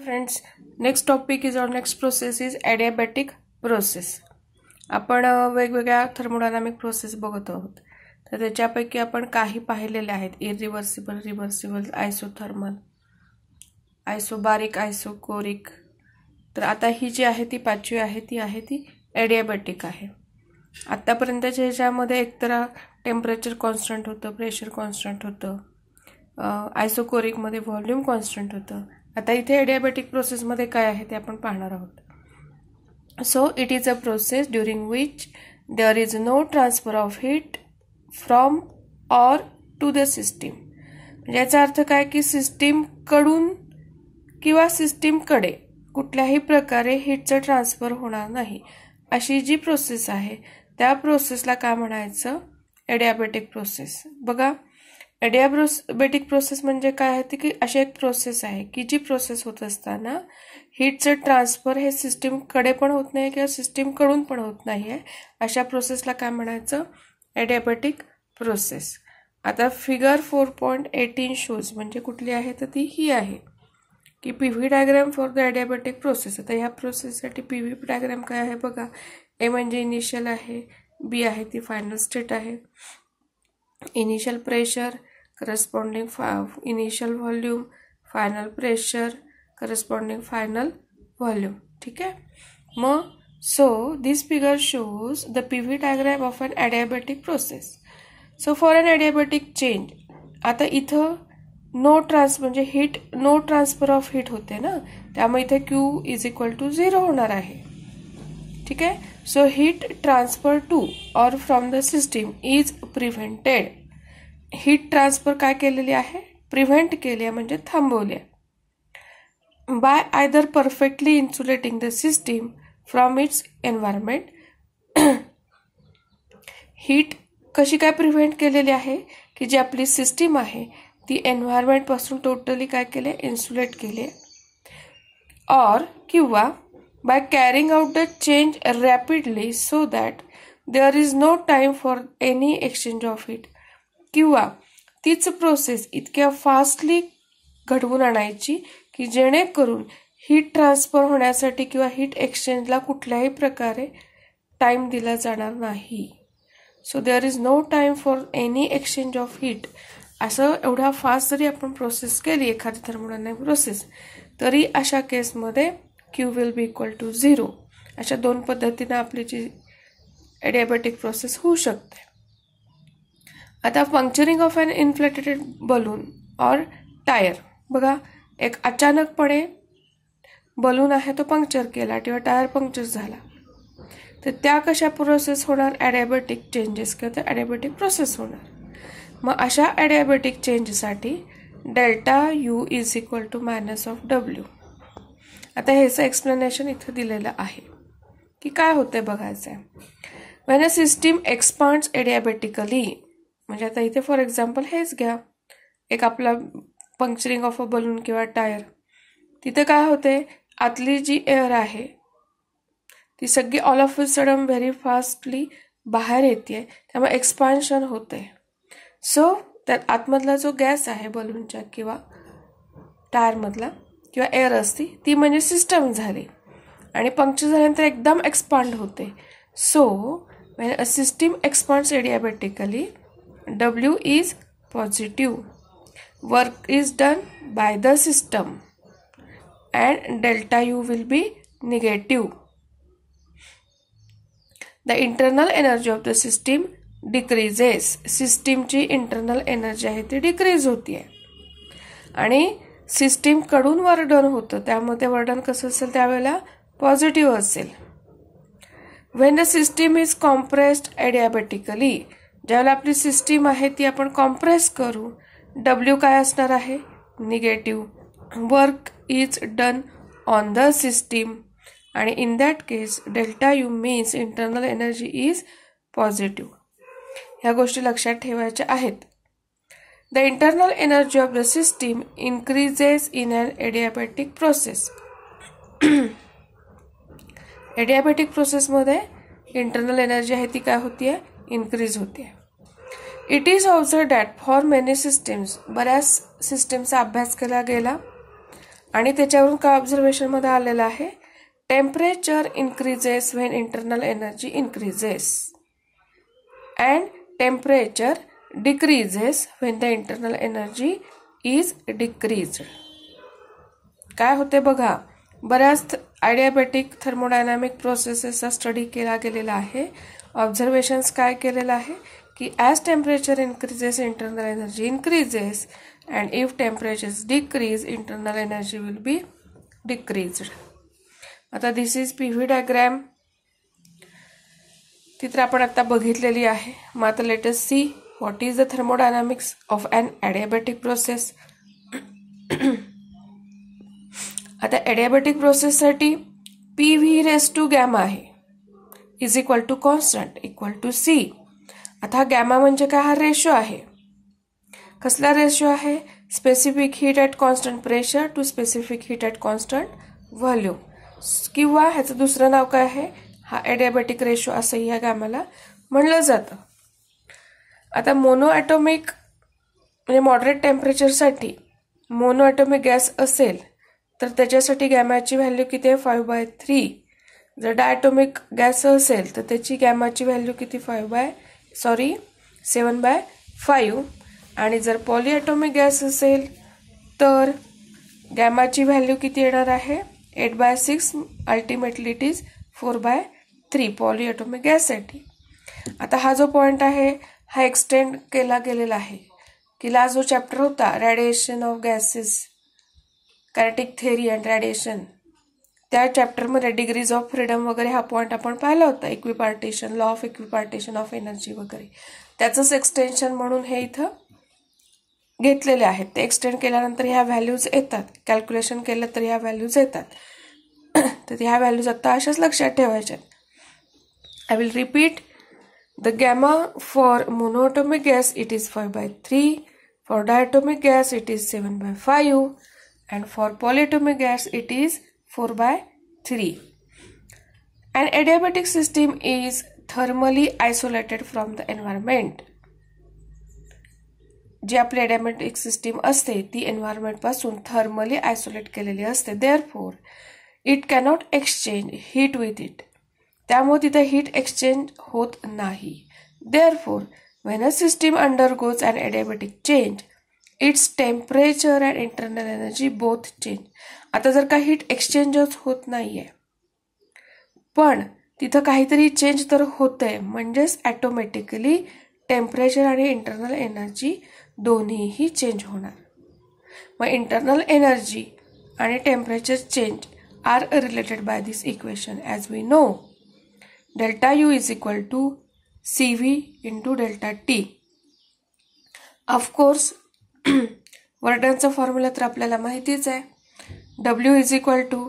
Friends next topic is or next process is adiabatic process आपण वेगवेगळ्या thermodynamic process बघत आहोत तर त्याच्यापैकी आपण काही पाहिलेले आहेत irreversible reversible isothermal isobaric isochoric तर आता ही जी आहे ती पाचवी आहे ती आहे ती ॲडियाबॅटिक आहे आत्तापर्यंतच्या ह्याच्यामध्ये एकतर टेम्परेचर कॉन्स्टंट होतं प्रेशर कॉन्स्टंट होतं आयसोकोरिकमध्ये व्हॉल्यूम कॉन्स्टंट होतं आता इथे एडियाबेटिक प्रोसेसमध्ये काय आहे ते आपण पाहणार आहोत so it is a process during which there is no transfer of heat from or to the system म्हणजे याचा अर्थ काय की सिस्टीमकडून किंवा सिस्टीमकडे कुठल्याही प्रकारे हिटचं ट्रान्सफर होणार नाही अशी जी प्रोसेस आहे त्या प्रोसेसला काय म्हणायचं एडियाबेटिक प्रोसेस बघा ॲडियाब्रोबेटिक प्रोसेस म्हणजे काय आहे ती की अशी एक प्रोसेस आहे की जी प्रोसेस होत असताना हीटचं ट्रान्सफर हे सिस्टीमकडे पण होत नाही किंवा सिस्टीमकडून पण होत नाही आहे अशा प्रोसेसला काय म्हणायचं एडियाबेटिक प्रोसेस आता figure four point eighteen shows म्हणजे कुठली आहे तर ती ही आहे की P V diagram for the adiabatic process आता ह्या प्रोसेससाठी पी व्ही डायग्रॅम काय आहे बघा ए म्हणजे इनिशियल आहे बी आहे ती फायनल स्टेट आहे इनिशियल प्रेशर फा initial volume final pressure corresponding final volume ठीक आहे मग so this figure shows the P V diagram of an adiabatic process so for an adiabatic change आता इथं नो ट्रान्स म्हणजे heat no transfer of heat होते ना त्यामुळे इथे Q is equal to zero होणार आहे ठीक आहे so heat transfer to or from the system is prevented heat transfer काय केलेली आहे प्रिव्हेंट केली आहे म्हणजे थांबवली आहे by either perfectly insulating the system from its environment heat कशी काय प्रिव्हेंट केलेली आहे की जी आपली सिस्टीम आहे ती एन्व्हायरमेंटपासून टोटली काय केले इन्सुलेट केले और किंवा by carrying out the change rapidly so that there is no time for any exchange of heat किंवा तीच प्रोसेस इतक्या फास्टली घडवून आणायची की जेणेकरून हीट ट्रान्सफर होण्यासाठी किंवा हीट एक्सचेंजला कुठल्याही प्रकारे टाईम दिला जाणार नाही so there is no time for any exchange of heat असं एवढा फास्ट जरी आपण प्रोसेस केली एखादी थर्मोडायनामिक प्रोसेस तरी अशा केसमध्ये Q will be equal to zero अशा दोन पद्धतीनं आपली जी डायबेटिक प्रोसेस होऊ शकते आता puncturing of an inflated balloon और टायर बघा एक अचानकपणे बलून आहे तो पंक्चर केला किंवा टायर पंक्चर झाला तर त्या कशा प्रोसेस होणार ॲडायबॅटिक चेंजेस किंवा तर ॲडायबॅटिक प्रोसेस होणार मग अशा ॲडियाबेटिक चेंजसाठी delta U is equal to minus of W आता ह्याचं एक्सप्लेनेशन इथं दिलेलं आहे की काय होतं बघायचं आहे when a system expands adiabatically म्हणजे आता इथे फॉर एक्झाम्पल हेच घ्या एक आपला पंक्चरिंग ऑफ अ बलून किंवा टायर तिथे काय होते आतली जी एअर आहे ती सगळी all of a sudden very fastly बाहेर येते त्यामुळे एक्सपान्शन होते सो त्यात आतमधला जो गॅस आहे बलूनच्या किंवा टायरमधला किंवा एअर असती ती म्हणजे सिस्टम झाली आणि पंक्चर झाल्यानंतर एकदम एक्सपांड होते so when a system expands adiabatically W is positive work is done by the system and delta U will be negative the internal energy of the system decreases सिस्टीमची internal energy आहे ती decrease होती आहे आणि सिस्टीमकडून वर्डन होतं त्यामध्ये वर्डन कसं असेल त्यावेळेला पॉझिटिव्ह असेल when the system is compressed adiabatically ज्यावेळेला आपली सिस्टीम आहे ती आपण कॉम्प्रेस करू डब्ल्यू काय असणार आहे negative work is done on the system आणि in that case delta U means internal energy is positive ह्या गोष्टी लक्षात ठेवायच्या आहेत the internal energy of the system increases in an adiabatic process adiabatic प्रोसेसमध्ये इंटरनल एनर्जी आहे ती काय होती आहे इन्क्रीज होते it is also that for many systems बऱ्याच सिस्टीमचा अभ्यास केला गेला आणि त्याच्यावरून काय ऑब्झर्वेशनमध्ये आलेलं आहे temperature increases when internal energy increases and temperature decreases when the internal energy is decrease काय होते बघा बऱ्याच आयडियाबॅटिक थर्मोडायनामिक प्रोसेसेसचा स्टडी केला गेलेला आहे ऑब्झर्वेशन्स काय केलेलं आहे की as temperature increases internal energy increases and if temperature decrease internal energy will be decrease आता this is P V diagram तिथं आपण आत्ता बघितलेली आहे मग आता let's see what is the thermodynamics of an adiabatic process आता ॲडियाबॅटिक प्रोसेससाठी P V raise to gamma आहे is equal to constant equal to C आता हा गॅमा म्हणजे काय हा रेशो आहे कसला रेशो आहे specific heat at constant pressure to specific heat at constant volume किंवा ह्याचं दुसरं नाव काय आहे हा एडियाबॅटिक रेशो असंही या गॅमाला म्हणलं जातं आता मोनोॲटॉमिक म्हणजे मॉडरेट टेम्परेचरसाठी मोनोॲटॉमिक गॅस असेल तर त्याच्यासाठी गॅमाची व्हॅल्यू किती आहे फाईव्ह बाय थ्री जर डायटोमिक गॅस असेल तर त्याची गॅमाची व्हॅल्यू किती five by sorry seven by five आणि जर पॉलिएटोमिक गॅस असेल तर गॅमाची व्हॅल्यू किती येणार आहे eight by six ultimately it is four by three polyatomic गॅससाठी आता हा जो पॉईंट आहे हा एक्सटेंड केला गेलेला आहे ला जो चॅप्टर होता radiation of gases kinetic theory and radiation त्या चॅप्टरमध्ये डिग्रीज ऑफ फ्रीडम वगैरे हा पॉईंट आपण पाहिला होता equipartition law of equipartition of energy वगैरे त्याचंच एक्सटेन्शन म्हणून हे इथं घेतलेले आहेत ते एक्सटेंड केल्यानंतर ह्या व्हॅल्यूज येतात कॅल्क्युलेशन केलं तर ह्या व्हॅल्यूज येतात तर ह्या व्हॅल्यूज आत्ता अशाच लक्षात ठेवायच्या I will repeat the gamma for monatomic gas it is five by three for diatomic gas it is seven by five and for polyatomic gas it is 4 by 3. An adiabatic system is thermally isolated from the environment. जी आपली adiabatic system असते ती एन्व्हायरमेंटपासून thermally isolate केलेली असते therefore it cannot exchange heat with it त्यामुळे तिथे heat exchange होत नाही therefore when a system undergoes and adiabatic change its temperature and internal energy both change आता जर का हीट एक्सचेंजच होत नाही आहे पण तिथं काहीतरी चेंज तर होतं आहे म्हणजेच ॲटोमॅटिकली टेम्परेचर आणि इंटरनल एनर्जी दोन्हीही चेंज होणार मग इंटरनल एनर्जी आणि temperature change are related by this equation as we know delta U is equal to C V into delta T of course वर्डनचा फॉर्म्युला तर आपल्याला माहितीच आहे W is equal to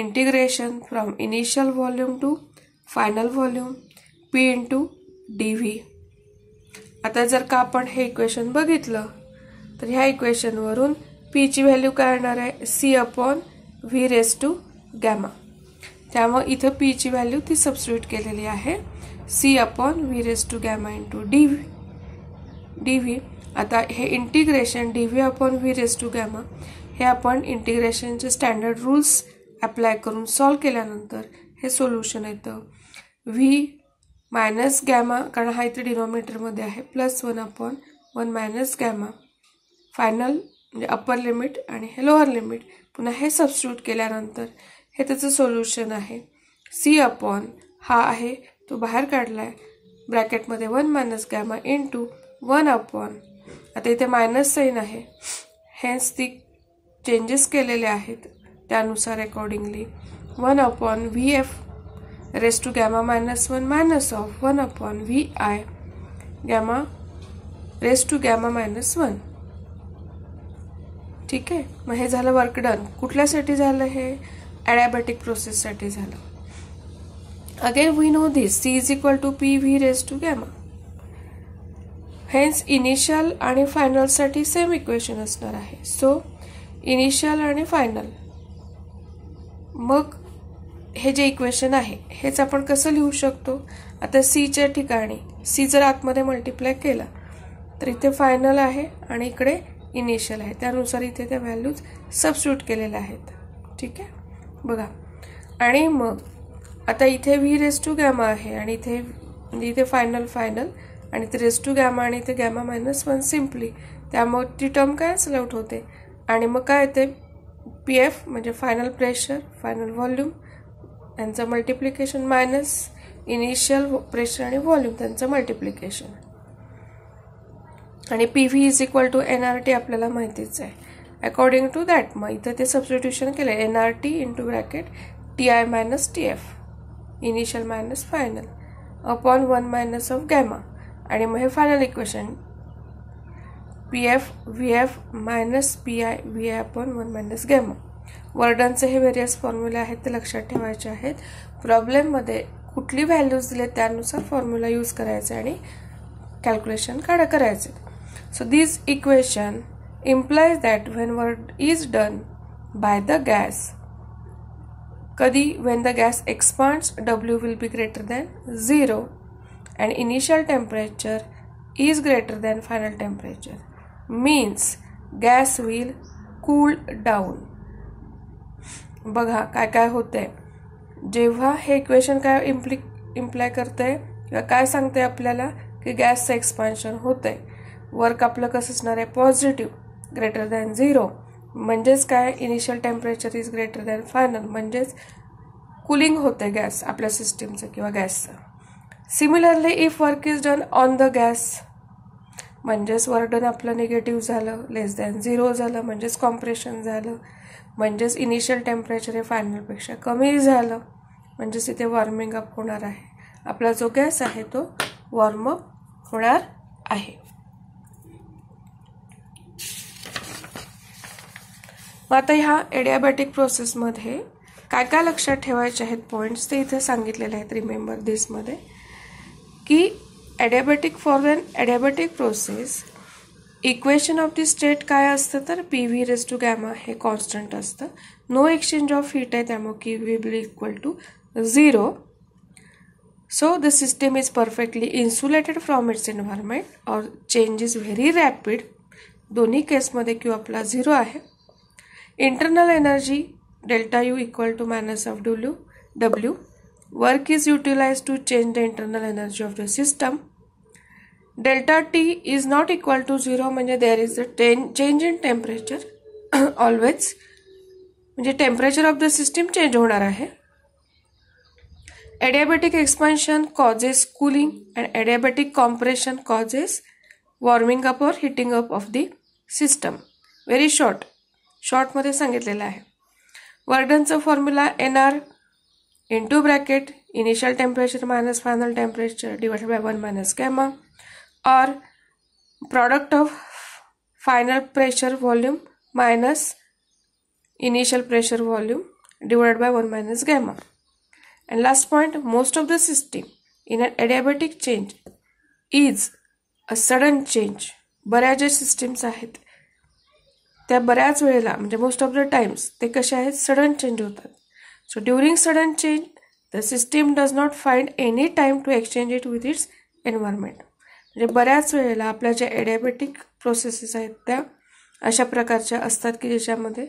integration from initial volume to final volume P into d V आता जर का आपण हे इक्वेशन बघितलं तर ह्या इक्वेशनवरून पीची व्हॅल्यू काय येणार आहे C upon V raise to gamma त्यामुळे इथं पीची व्हॅल्यू ती सबस्टिट्यूट केलेली आहे C upon V raise to gamma into d V d V आता हे integration d V upon V raise to gamma हे आपण इंटिग्रेशनचे स्टँडर्ड रूल्स अप्लाय करून सॉल्व केल्यानंतर हे सोल्युशन येतं व्ही मायनस गॅमा कारण हा इथे डिनॉमिनेटरमध्ये आहे plus one upon one minus gamma final म्हणजे अप्पर लिमिट आणि हे लोअर लिमिट पुन्हा हे सबस्टिट्यूट केल्यानंतर हे त्याचं सोल्युशन आहे सी अपॉन हा आहे तो बाहेर काढला आहे ब्रॅकेटमध्ये one minus gamma into one upon आता इथे मायनस साईन आहे हेन्स ती चेंजेस केलेले आहेत त्यानुसार accordingly one upon V F raise to gamma minus one minus of one upon V I gamma raise to gamma minus one ठीक आहे मग हे झालं वर्क डन कुठल्यासाठी झालं हे ॲडॅबॅटिक प्रोसेससाठी झालं again we know this C is equal to P V raise to gamma hence initial आणि फायनलसाठी सेम इक्वेशन असणार आहे सो इनिशियल आणि फायनल मग हे जे इक्वेशन आहे हेच आपण कसं लिहू शकतो आता सीच्या ठिकाणी सी जर आतमध्ये मल्टिप्लाय केला तर इथे फायनल आहे आणि इकडे इनिशियल आहे त्यानुसार इथे त्या व्हॅल्यूज सबस्ट्यूट केलेल्या आहेत ठीक आहे बघा आणि मग आता इथे व्ही रेस टू गॅमा आहे आणि इथे म्हणजे इथे फायनल फायनल आणि ते रेस टू गॅमा आणि ते गॅमा मायनस वन सिम्पली त्यामुळे ती टर्म कॅन्सल आउट होते आणि मग काय येते पी एफ म्हणजे फायनल प्रेशर फायनल व्हॉल्यूम यांचं मल्टिप्लिकेशन मायनस इनिशियल प्रेशर आणि व्हॉल्यूम त्यांचं मल्टिप्लिकेशन आणि P V is equal to N R T आपल्याला माहितीच आहे अकॉर्डिंग टू दॅट मग इथं ते सबस्टिट्यूशन केलं N R T into bracket T I minus T F initial minus final upon one minus of gamma आणि मग हे final equation P F V F minus P I V I upon one minus gamma वर्डनचे हे various फॉर्म्युले आहेत ते लक्षात ठेवायचे आहेत प्रॉब्लेममध्ये कुठली व्हॅल्यूज दिले त्यानुसार फॉर्म्युला यूज करायचे आणि कॅल्क्युलेशन काढा करायचे so this equation imply that when work is done by the gas कधी when the gas expands W will be greater than zero and initial temperature is greater than final temperature means gas will cool down बघा काय काय होतंय जेव्हा हे equation काय इम्प्लि imply करते किंवा काय सांगतंय आपल्याला की गॅसचं एक्सपान्शन होतंय वर्क आपलं कसं असणार आहे पॉझिटिव्ह ग्रेटर दॅन झिरो म्हणजेच काय initial temperature is greater than final म्हणजेच कुलिंग होते गॅस आपल्या सिस्टीमचं किंवा गॅसचं similarly if work is done on the gas म्हणजेच वर्डन आपलं निगेटिव्ह झालं लेस दॅन झिरो झालं म्हणजेच कॉम्प्रेशन झालं म्हणजेच इनिशियल टेम्परेचर हे फायनलपेक्षा कमी झालं म्हणजेच इथे वॉर्मिंग अप होणार आहे आपला जो गॅस आहे तो वॉर्मअप होणार आहे मग आता ह्या एडियाबॅटिक प्रोसेसमध्ये काय काय लक्षात ठेवायचे आहेत पॉईंट्स ते इथे सांगितलेले आहेत रिमेंबर दिसमध्ये की adiabatic for than adiabatic process equation of the state काय असतं तर P V raise to gamma हे कॉन्स्टंट असतं नो एक्सचेंज ऑफ हीट आहे त्यामुळे Q we be equal to zero so the system is perfectly insulated from its environment or change is very rapid दोन्ही केसमध्ये Q आपला झिरो आहे internal energy delta U equal to minus of W W Work is utilized to change the internal energy of the system. Delta T is not equal to zero म्हणजे there is a change in temperature always म्हणजे temperature of the system change होणार आहे adiabatic expansion causes cooling and adiabatic compression causes warming up or heating up of the system very short शॉर्टमध्ये सांगितलेलं आहे वर्डनचं formula N R into bracket initial temperature minus final temperature divide by one minus gamma or product of final pressure volume minus initial pressure volume divide bye one minus gamma and last point most of the system in adiabatic change is a sudden change बऱ्या ज्या systems आहेत त्या बऱ्याच वेळेला म्हणजे most of the times ते कसे आहेत सडन चेंज होतात So during sudden change, the system does not find any time to exchange it with its environment. म्हणजे बऱ्याच वेळेला आपल्या ज्या ॲडॅबॅटिक प्रोसेसेस आहेत त्या अशा प्रकारच्या असतात की ज्याच्यामध्ये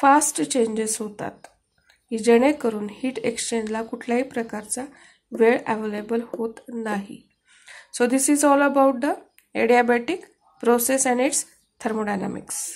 फास्ट चेंजेस होतात की जेणेकरून हीट एक्सचेंजला कुठल्याही प्रकारचा वेळ अवेलेबल होत नाही so this is all about the adiabatic process and its thermodynamics